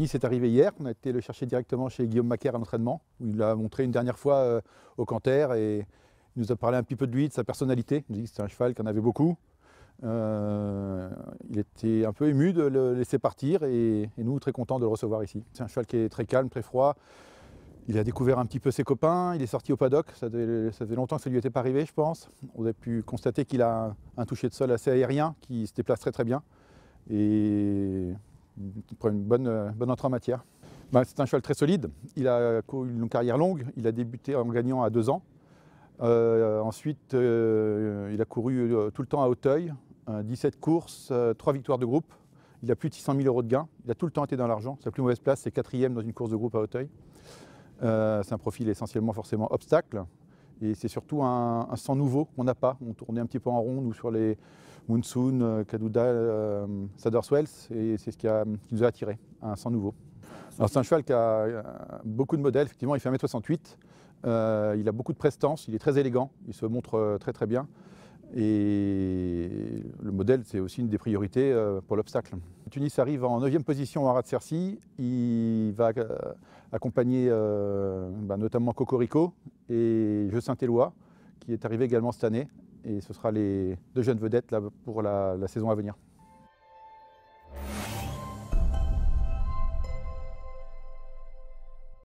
est arrivé hier, on a été le chercher directement chez Guillaume Macaire à l'entraînement, où il l'a montré une dernière fois euh, au Canter et nous a parlé un petit peu de lui, de sa personnalité. Il nous a dit que c'était un cheval qu'on en avait beaucoup. Euh, il était un peu ému de le laisser partir et, nous très contents de le recevoir ici. C'est un cheval qui est très calme, très froid. Il a découvert un petit peu ses copains, il est sorti au paddock, ça, faisait longtemps que ça lui était pas arrivé je pense. On a pu constater qu'il a un, toucher de sol assez aérien qui se déplace très très bien. Pour une euh, bonne, entrée en matière. Bah, c'est un cheval très solide, il a euh, une carrière longue, il a débuté en gagnant à deux ans. Euh, ensuite, il a couru tout le temps à Hauteuil, 17 courses, 3 victoires de groupe. Il a plus de 600 000 euros de gains. Il a tout le temps été dans l'argent. Sa plus mauvaise place, c'est quatrième dans une course de groupe à Hauteuil. c'est un profil essentiellement forcément obstacle. Et c'est surtout un, sang nouveau qu'on n'a pas. On tournait un petit peu en rond, nous, sur les Munsun, Kaduda, euh, euh et c'est ce qui, nous a attirés, un sang nouveau. Alors c'est un cheval qui a euh, beaucoup de modèles, effectivement, il fait 1m68, euh, il a beaucoup de prestance, il est très élégant, il se montre très très bien. Et le modèle, c'est aussi une des priorités euh, pour l'obstacle. Tunis arrive en 9e position à Rat-Cercy. Il va euh, accompagner euh, bah, notamment Cocorico et Jeu Saint-Éloi, qui est arrivé également cette année. Et ce sera les deux jeunes vedettes pour la saison à venir.